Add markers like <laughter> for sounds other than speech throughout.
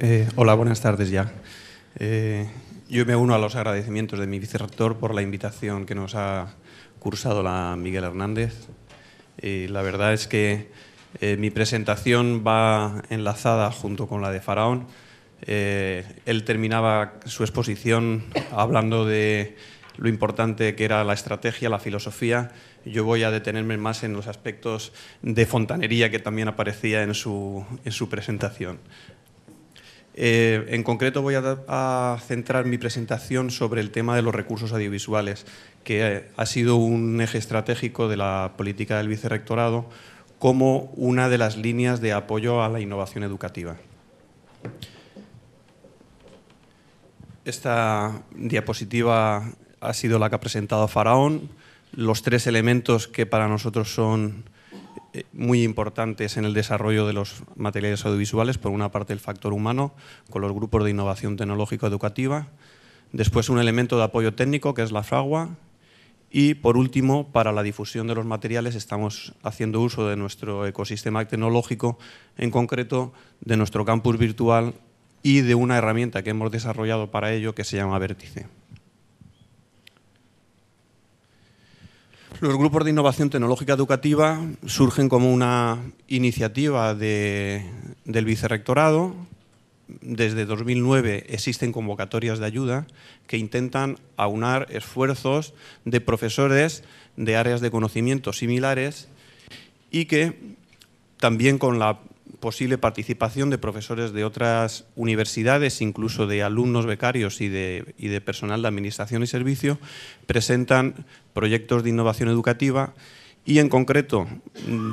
Eh, hola, buenas tardes ya. Eh, yo me uno a los agradecimientos de mi vicerrector por la invitación que nos ha cursado la Miguel Hernández. la verdad es que eh, mi presentación va enlazada junto con la de Faraón. él terminaba su exposición hablando de lo importante que era la estrategia, la filosofía. Yo voy a detenerme más en los aspectos de fontanería que también aparecía en su, en su presentación. Eh, en concreto voy a, a, centrar mi presentación sobre el tema de los recursos audiovisuales, que eh, ha sido un eje estratégico de la política del vicerrectorado como una de las líneas de apoyo a la innovación educativa. Esta diapositiva ha sido la que ha presentado Faraón. Los tres elementos que para nosotros son eh, muy importantes en el desarrollo de los materiales audiovisuales. Por una parte, el factor humano, con los grupos de innovación tecnológico-educativa. Después, un elemento de apoyo técnico, que es la fragua. Y, por último, para la difusión de los materiales estamos haciendo uso de nuestro ecosistema tecnológico, en concreto de nuestro campus virtual y de una herramienta que hemos desarrollado para ello que se llama Vértice. Los grupos de innovación tecnológica educativa surgen como una iniciativa del vicerrectorado. Desde 2009 existen convocatorias de ayuda que intentan aunar esfuerzos de profesores de áreas de conocimiento similares y que también con la posible participación de profesores de otras universidades, incluso de alumnos becarios y de, de personal de administración y servicio, presentan proyectos de innovación educativa y en concreto,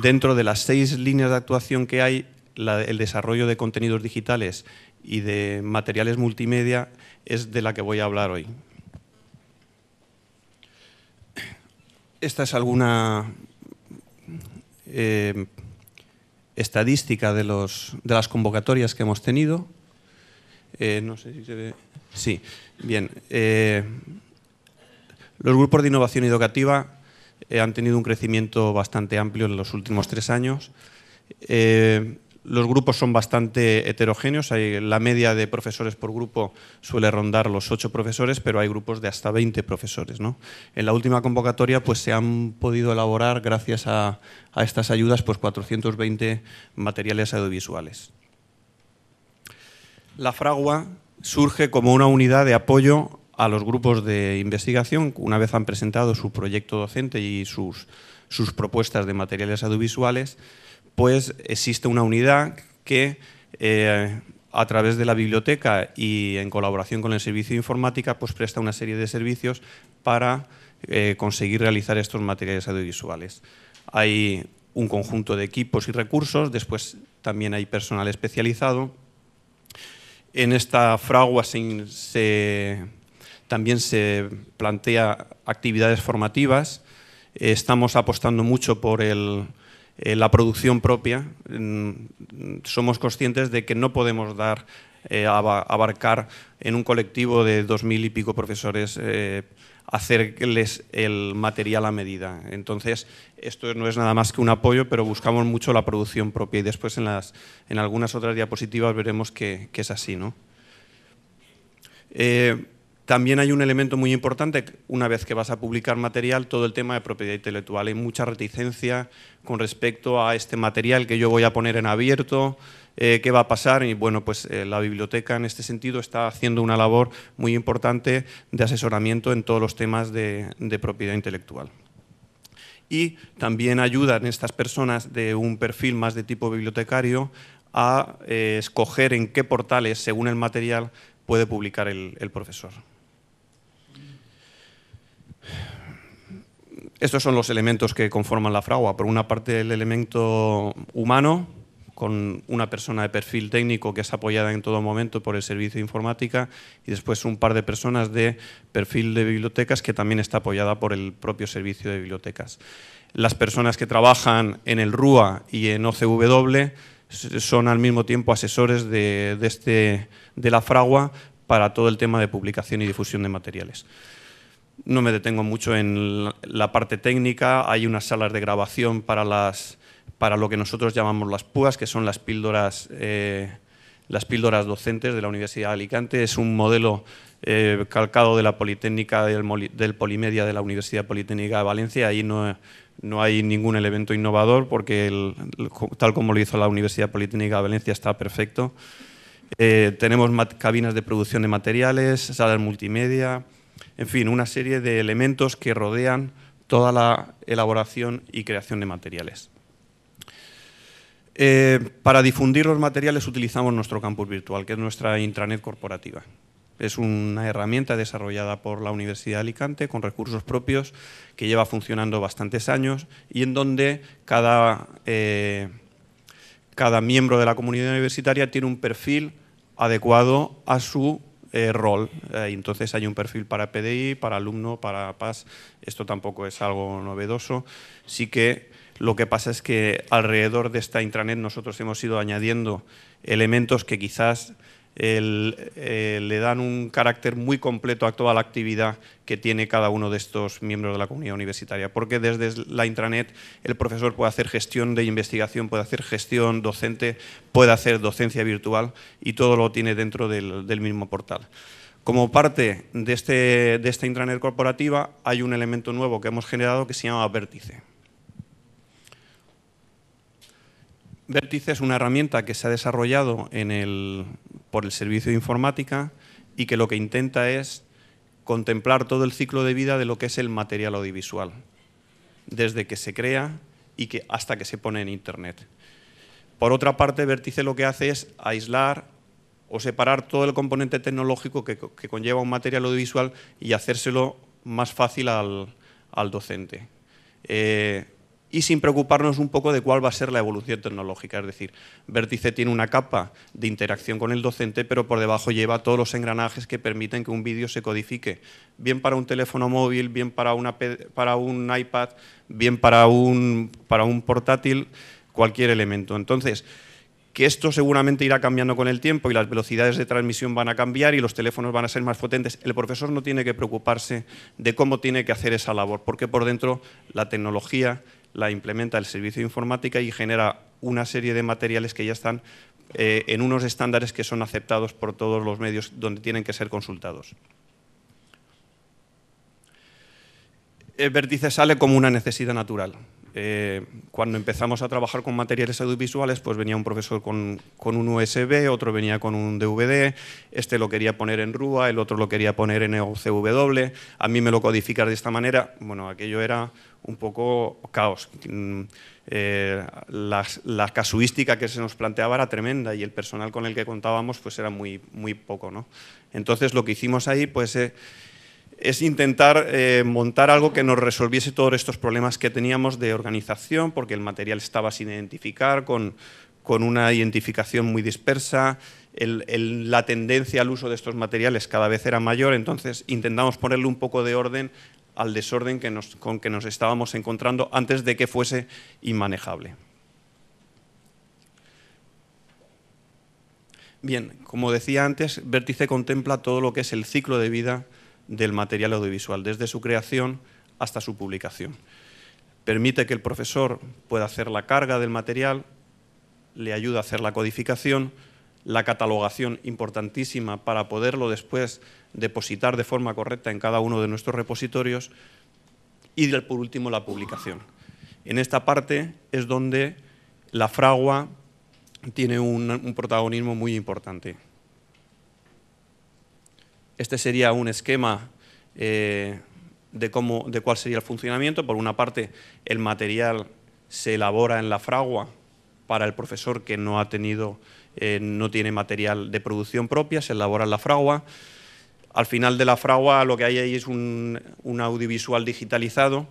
dentro de las seis líneas de actuación que hay, el desarrollo de contenidos digitales y de materiales multimedia es de la que voy a hablar hoy. Esta es alguna eh, estadística de, los, de las convocatorias que hemos tenido. Eh, no sé si se ve. Sí, bien. Eh, los grupos de innovación educativa eh, han tenido un crecimiento bastante amplio en los últimos tres años. Los grupos son bastante heterogéneos, la media de profesores por grupo suele rondar los ocho profesores, pero hay grupos de hasta 20 profesores. En la última convocatoria pues, se han podido elaborar, gracias a, estas ayudas, pues, 420 materiales audiovisuales. La fragua surge como una unidad de apoyo a los grupos de investigación, una vez han presentado su proyecto docente y sus, sus propuestas de materiales audiovisuales, pues existe una unidad que eh, a través de la biblioteca y en colaboración con el servicio de informática, pues presta una serie de servicios para eh, conseguir realizar estos materiales audiovisuales. Hay un conjunto de equipos y recursos, después también hay personal especializado. En esta fragua también se plantea actividades formativas. Estamos apostando mucho por el, eh, la producción propia, mm, somos conscientes de que no podemos dar eh, abarcar en un colectivo de dos mil y pico profesores eh, hacerles el material a medida. Entonces, esto no es nada más que un apoyo, pero buscamos mucho la producción propia y después en, las, en algunas otras diapositivas veremos que, es así. ¿no? También hay un elemento muy importante, una vez que vas a publicar material, todo el tema de propiedad intelectual. Hay mucha reticencia con respecto a este material que yo voy a poner en abierto, eh, qué va a pasar. Y bueno, pues eh, la biblioteca en este sentido está haciendo una labor muy importante de asesoramiento en todos los temas de, propiedad intelectual y también ayudan estas personas de un perfil más de tipo bibliotecario a eh, escoger en qué portales, según el material, puede publicar el profesor. Estos son los elementos que conforman la fragua. Por una parte, el elemento humano, con una persona de perfil técnico que es apoyada en todo momento por el servicio de informática y después un par de personas de perfil de bibliotecas que también está apoyada por el propio servicio de bibliotecas. Las personas que trabajan en el RUA y en OCW son al mismo tiempo asesores de, este, de la fragua para todo el tema de publicación y difusión de materiales. No me detengo mucho en la parte técnica, hay unas salas de grabación para, las, para lo que nosotros llamamos las PUAS, que son las píldoras, eh, las píldoras docentes de la Universidad de Alicante. Es un modelo eh, calcado de la Politécnica, del, Polimedia de la Universidad Politécnica de Valencia. Ahí no, hay ningún elemento innovador porque tal como lo hizo la Universidad Politécnica de Valencia está perfecto. Eh, tenemos cabinas de producción de materiales, salas multimedia, en fin, una serie de elementos que rodean toda la elaboración y creación de materiales. Eh, para difundir los materiales utilizamos nuestro campus virtual, que es nuestra intranet corporativa. Es una herramienta desarrollada por la Universidad de Alicante con recursos propios que lleva funcionando bastantes años y en donde cada, eh, cada miembro de la comunidad universitaria tiene un perfil adecuado a su eh, rol. Eh, entonces hay un perfil para PDI, para alumno, para PAS. Esto tampoco es algo novedoso. Sí que lo que pasa es que alrededor de esta intranet nosotros hemos ido añadiendo elementos que quizás eh, le dan un carácter muy completo a toda la actividad que tiene cada uno de estos miembros de la comunidad universitaria, porque desde la intranet el profesor puede hacer gestión de investigación, puede hacer gestión docente, puede hacer docencia virtual y todo lo tiene dentro del, mismo portal. Como parte de, este, de esta intranet corporativa hay un elemento nuevo que hemos generado que se llama Vértice. Vértice es una herramienta que se ha desarrollado en el, por el servicio de informática y que lo que intenta es contemplar todo el ciclo de vida de lo que es el material audiovisual, desde que se crea y que, hasta que se pone en Internet. Por otra parte, Vértice lo que hace es aislar o separar todo el componente tecnológico que, conlleva un material audiovisual y hacérselo más fácil al, docente. Eh, y sin preocuparnos un poco de cuál va a ser la evolución tecnológica. Es decir, Vértice tiene una capa de interacción con el docente, pero por debajo lleva todos los engranajes que permiten que un vídeo se codifique, bien para un teléfono móvil, bien para, un iPad, bien para un portátil, cualquier elemento. Entonces, que esto seguramente irá cambiando con el tiempo y las velocidades de transmisión van a cambiar y los teléfonos van a ser más potentes, el profesor no tiene que preocuparse de cómo tiene que hacer esa labor, porque por dentro la tecnología la implementa el servicio de informática y genera una serie de materiales que ya están eh, en unos estándares que son aceptados por todos los medios donde tienen que ser consultados. El vértice sale como una necesidad natural. Eh, cuando empezamos a trabajar con materiales audiovisuales, pues venía un profesor con, con, un USB, otro venía con un DVD, este lo quería poner en RUA, el otro lo quería poner en OCW, a mí me lo codificar de esta manera. Bueno, aquello era un poco caos. Mm, eh, la casuística que se nos planteaba era tremenda y el personal con el que contábamos pues era muy, muy poco. ¿no? Entonces lo que hicimos ahí pues... Eh, es intentar eh, montar algo que nos resolviese todos estos problemas que teníamos de organización, porque el material estaba sin identificar, con, una identificación muy dispersa, la tendencia al uso de estos materiales cada vez era mayor, entonces intentamos ponerle un poco de orden al desorden con que nos estábamos encontrando antes de que fuese inmanejable. Bien, como decía antes, Vértice contempla todo lo que es el ciclo de vida del material audiovisual, desde su creación hasta su publicación. Permite que el profesor pueda hacer la carga del material, le ayuda a hacer la codificación, la catalogación importantísima para poderlo después depositar de forma correcta en cada uno de nuestros repositorios y por último la publicación. En esta parte es donde la fragua tiene un, un protagonismo muy importante. Este sería un esquema eh, de, cómo, de cuál sería el funcionamiento. Por una parte, el material se elabora en la fragua para el profesor que no ha tenido, eh, no tiene material de producción propia, se elabora en la fragua. Al final de la fragua lo que hay ahí es un, un audiovisual digitalizado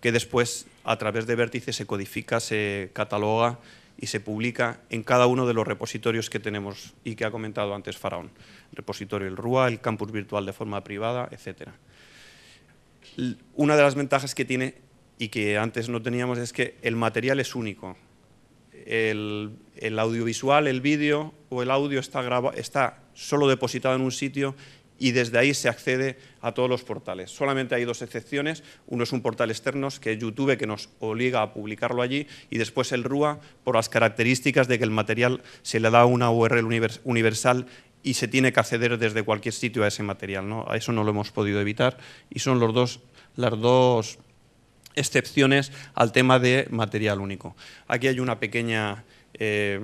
que después a través de vértices se codifica, se cataloga y se publica en cada uno de los repositorios que tenemos y que ha comentado antes Faraón. repositorio el RUA, el campus virtual de forma privada, etc. Una de las ventajas que tiene y que antes no teníamos es que el material es único. El, audiovisual, el vídeo o el audio está, está solo depositado en un sitio y desde ahí se accede a todos los portales. Solamente hay dos excepciones, uno es un portal externo que es YouTube que nos obliga a publicarlo allí y después el RUA por las características de que el material se le da una URL universal y se tiene que acceder desde cualquier sitio a ese material. ¿no? A eso no lo hemos podido evitar y son los dos, las dos excepciones al tema de material único. Aquí hay una pequeña... Eh,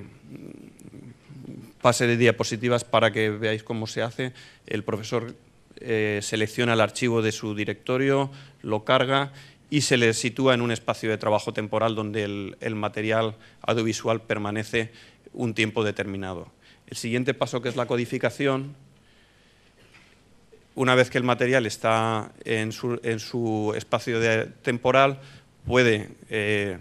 pase de diapositivas para que veáis cómo se hace. El profesor eh, selecciona el archivo de su directorio, lo carga y se le sitúa en un espacio de trabajo temporal donde el, material audiovisual permanece un tiempo determinado. El siguiente paso, que es la codificación, una vez que el material está en su, espacio de, temporal, puede eh,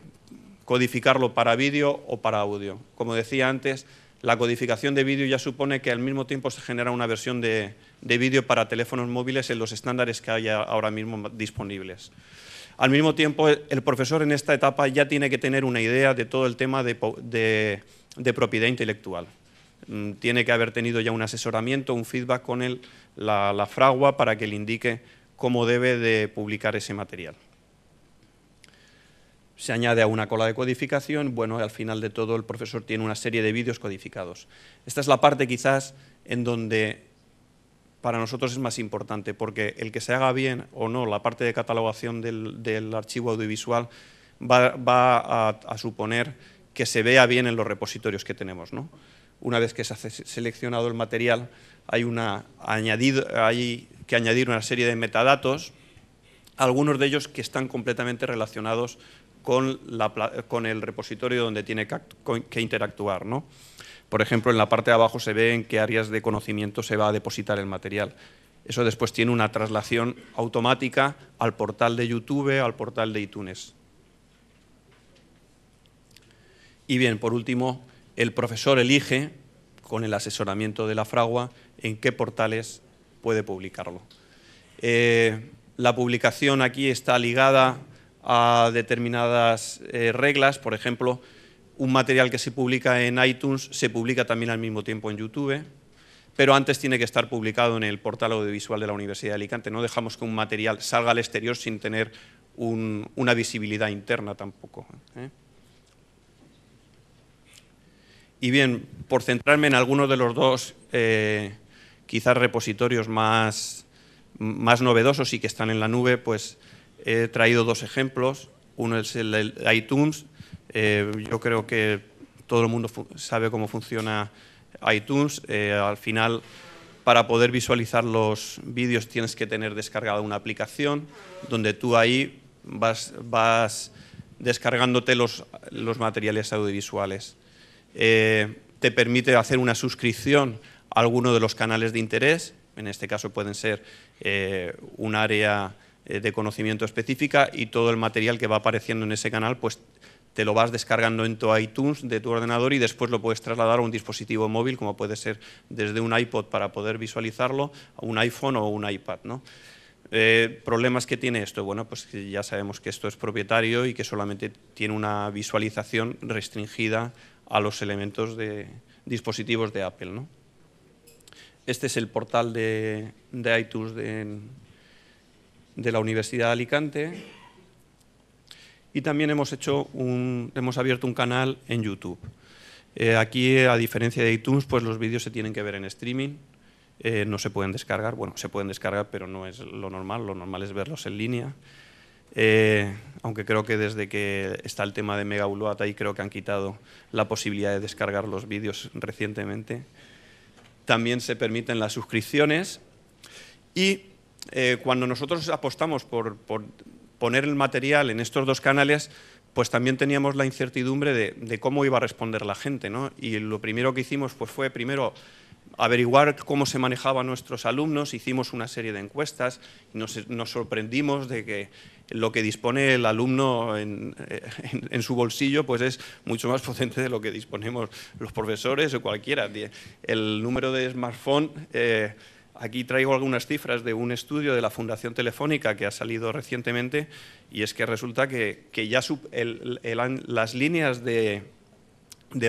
codificarlo para vídeo o para audio. Como decía antes, la codificación de vídeo ya supone que al mismo tiempo se genera una versión de, vídeo para teléfonos móviles en los estándares que hay ahora mismo disponibles. Al mismo tiempo, el profesor en esta etapa ya tiene que tener una idea de todo el tema de, propiedad intelectual. Mm, tiene que haber tenido ya un asesoramiento, un feedback con él, la, la fragua, para que le indique cómo debe de publicar ese material se añade a una cola de codificación, bueno, al final de todo el profesor tiene una serie de vídeos codificados. Esta es la parte quizás en donde para nosotros es más importante, porque el que se haga bien o no la parte de catalogación del, archivo audiovisual va, a, suponer que se vea bien en los repositorios que tenemos. ¿no? Una vez que se ha seleccionado el material, hay, una, hay que añadir una serie de metadatos, algunos de ellos que están completamente relacionados con, el repositorio donde tiene que, interactuar. ¿no? Por ejemplo, en la parte de abajo se ve en qué áreas de conocimiento se va a depositar el material. Eso después tiene una traslación automática al portal de YouTube, al portal de iTunes. Y bien, por último, el profesor elige, con el asesoramiento de la fragua, en qué portales puede publicarlo. Eh, la publicación aquí está ligada a determinadas eh, reglas. Por ejemplo, un material que se publica en iTunes se publica también al mismo tiempo en YouTube, pero antes tiene que estar publicado en el portal audiovisual de la Universidad de Alicante. No dejamos que un material salga al exterior sin tener una visibilidad interna tampoco. ¿eh? Y bien, por centrarme en algunos de los dos, eh, quizás repositorios más, más novedosos y que están en la nube, pues He traído dos ejemplos. Uno es el iTunes. Eh, yo creo que todo el mundo sabe cómo funciona iTunes. Eh, al final, para poder visualizar los vídeos tienes que tener descargada una aplicación donde tú ahí vas, descargándote los, materiales audiovisuales. Eh, te permite hacer una suscripción a alguno de los canales de interés. En este caso pueden ser un área eh, de conocimiento específica y todo el material que va apareciendo en ese canal, pues te lo vas descargando en tu iTunes de tu ordenador y después lo puedes trasladar a un dispositivo móvil, como puede ser desde un iPod para poder visualizarlo, a un iPhone o un iPad. Eh, ¿Problemas que tiene esto? Bueno, pues ya sabemos que esto es propietario y que solamente tiene una visualización restringida a los elementos de dispositivos de Apple. Este es el portal de, de iTunes de, de la Universidad de Alicante y también hemos, hecho un, hemos abierto un canal en YouTube. Eh, aquí, a diferencia de iTunes, pues los vídeos se tienen que ver en streaming, eh, no se pueden descargar, bueno, se pueden descargar, pero no es lo normal, lo normal es verlos en línea. Eh, aunque creo que desde que está el tema de Mega ahí creo que han quitado la posibilidad de descargar los vídeos recientemente. También se permiten las suscripciones y eh, cuando nosotros apostamos por, poner el material en estos dos canales, pues también teníamos la incertidumbre de, cómo iba a responder la gente. ¿no? Y lo primero que hicimos pues, fue primero averiguar cómo se manejaban nuestros alumnos, hicimos una serie de encuestas, nos, nos sorprendimos de que lo que dispone el alumno en, eh, su bolsillo pues es mucho más potente de lo que disponemos los profesores o cualquiera. El número de smartphone... Eh, Aquí traigo algunas cifras de un estudio de la Fundación Telefónica que ha salido recientemente y es que resulta que, ya las líneas de,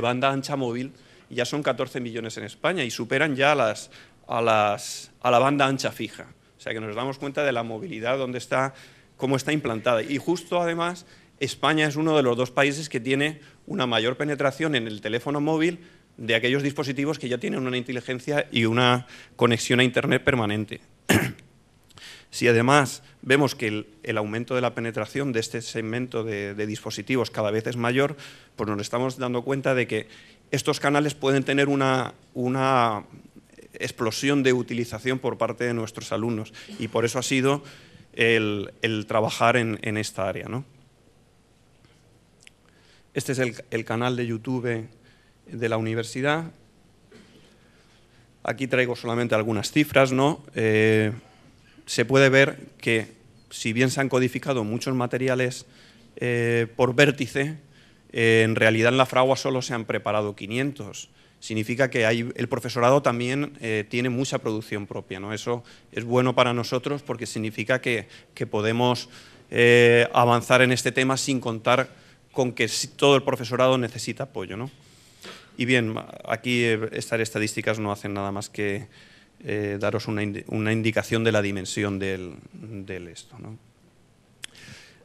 banda ancha móvil ya son 14 millones en España y superan ya las, a, la banda ancha fija. O sea que nos damos cuenta de la movilidad, está, cómo está implantada. Y justo además España es uno de los dos países que tiene una mayor penetración en el teléfono móvil de aquellos dispositivos que ya tienen una inteligencia y una conexión a Internet permanente. <clears throat> Si además vemos que el, aumento de la penetración de este segmento de, dispositivos cada vez es mayor, pues nos estamos dando cuenta de que estos canales pueden tener una, una explosión de utilización por parte de nuestros alumnos y por eso ha sido el, trabajar en, esta área. Este es el canal de YouTube de la universidad. Aquí traigo solamente algunas cifras, ¿no? Eh, se puede ver que, si bien se han codificado muchos materiales eh, por vértice, eh, en realidad en la fragua solo se han preparado 500. Significa que el profesorado también tiene mucha producción propia. ¿no? Eso es bueno para nosotros porque significa que, podemos avanzar en este tema sin contar con que todo el profesorado necesita apoyo. ¿no? Y bien, aquí eh, estas estadísticas no hacen nada más que eh, daros una, indicación de la dimensión del, esto.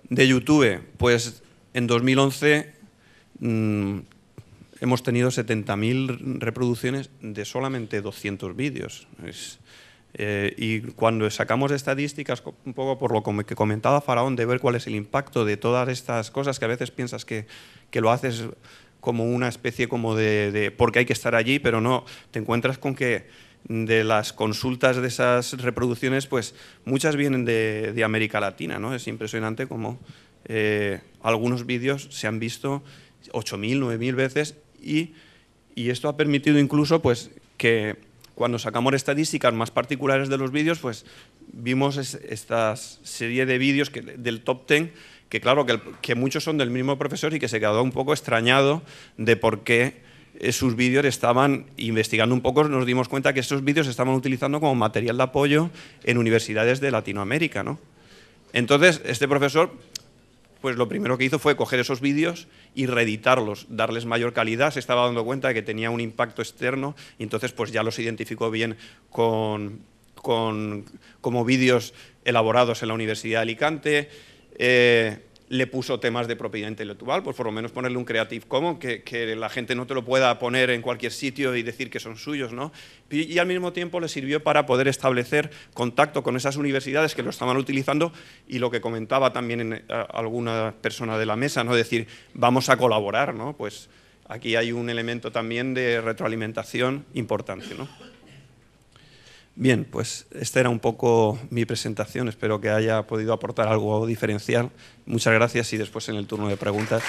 De YouTube, pues en 2011 mm, hemos tenido 70.000 reproducciones de solamente 200 vídeos. Eh, y cuando sacamos estadísticas, un poco por lo que comentaba Faraón, de ver cuál es el impacto de todas estas cosas que a veces piensas que, que lo haces como una especie como de, de, porque hay que estar allí, pero no, te encuentras con que de las consultas de esas reproducciones, pues muchas vienen de, de América Latina, ¿no? Es impresionante como eh, algunos vídeos se han visto 8.000, 9.000 veces y, y esto ha permitido incluso pues que cuando sacamos estadísticas más particulares de los vídeos, pues vimos esta serie de vídeos que, del top 10 que claro, que, muchos son del mismo profesor y que se quedó un poco extrañado de por qué eh, sus vídeos estaban investigando un poco, nos dimos cuenta que esos vídeos se estaban utilizando como material de apoyo en universidades de Latinoamérica. Entonces, este profesor, pues lo primero que hizo fue coger esos vídeos y reeditarlos, darles mayor calidad, se estaba dando cuenta de que tenía un impacto externo y entonces pues ya los identificó bien con como vídeos elaborados en la Universidad de Alicante, eh, le puso temas de propiedad intelectual, pues por lo menos ponerle un Creative Commons, que, la gente no te lo pueda poner en cualquier sitio y decir que son suyos, ¿no? Y, al mismo tiempo le sirvió para poder establecer contacto con esas universidades que lo estaban utilizando y lo que comentaba también en, eh, alguna persona de la mesa, ¿no? Decir, vamos a colaborar, ¿no? Pues aquí hay un elemento también de retroalimentación importante, ¿no? Bien, pues esta era un poco mi presentación. Espero que haya podido aportar algo diferencial. Muchas gracias y después en el turno de preguntas.